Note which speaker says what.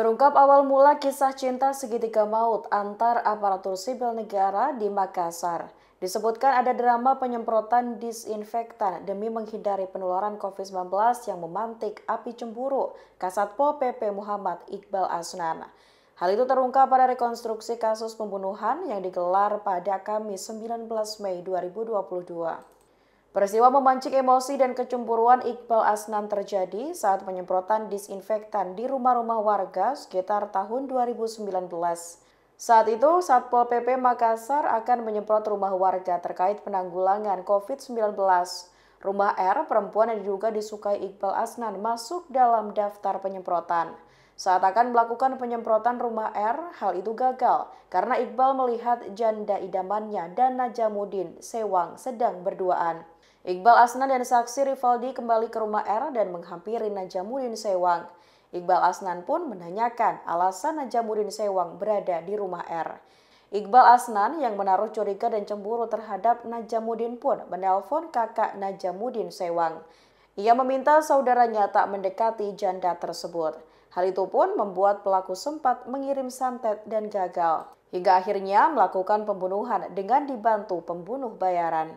Speaker 1: Terungkap awal mula kisah cinta segitiga maut antar aparatur sipil negara di Makassar. Disebutkan ada drama penyemprotan disinfektan demi menghindari penularan COVID-19 yang memantik api cemburu, Kasatpo PP Muhammad Iqbal Asnan. Hal itu terungkap pada rekonstruksi kasus pembunuhan yang digelar pada Kamis 19 Mei 2022. Peristiwa memancing emosi dan kecemburuan Iqbal Asnan terjadi saat penyemprotan disinfektan di rumah-rumah warga sekitar tahun 2019. Saat itu, Satpol PP Makassar akan menyemprot rumah warga terkait penanggulangan COVID-19. Rumah R, perempuan yang diduga disukai Iqbal Asnan, masuk dalam daftar penyemprotan. Saat akan melakukan penyemprotan rumah R, hal itu gagal karena Iqbal melihat janda idamannya dan Najamudin Sewang sedang berduaan. Iqbal Asna dan saksi Rivaldi kembali ke rumah R dan menghampiri Najamudin Sewang. Iqbal Asnan pun menanyakan alasan Najamudin Sewang berada di rumah R. Iqbal Asnan yang menaruh curiga dan cemburu terhadap Najamudin pun menelpon kakak Najamudin Sewang. Ia meminta saudaranya tak mendekati janda tersebut. Hal itu pun membuat pelaku sempat mengirim santet dan gagal. Hingga akhirnya melakukan pembunuhan dengan dibantu pembunuh bayaran.